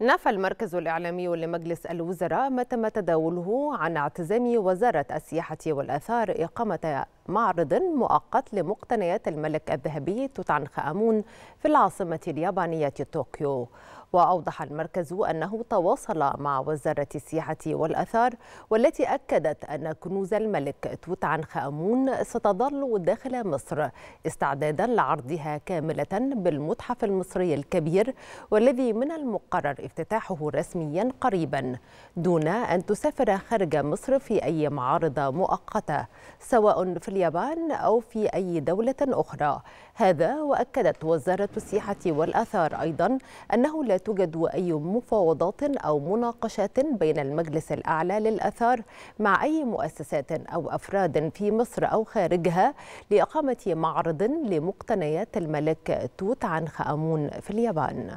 نفى المركز الإعلامي لمجلس الوزراء ما تم تداوله عن اعتزام وزارة السياحة والآثار إقامة معرض مؤقت لمقتنيات الملك الذهبي توت عنخ آمون في العاصمة اليابانية طوكيو وأوضح المركز أنه تواصل مع وزارة السياحة والأثار والتي أكدت أن كنوز الملك توت عنخ آمون ستظل داخل مصر استعدادا لعرضها كاملة بالمتحف المصري الكبير والذي من المقرر افتتاحه رسميا قريبا دون أن تسافر خارج مصر في أي معارض مؤقتة سواء في اليابان أو في أي دولة أخرى هذا وأكدت وزارة السياحة والآثار أيضا أنه لا توجد أي مفاوضات أو مناقشات بين المجلس الأعلى للآثار مع أي مؤسسات أو أفراد في مصر أو خارجها لإقامة معرض لمقتنيات الملك توت عنخ آمون في اليابان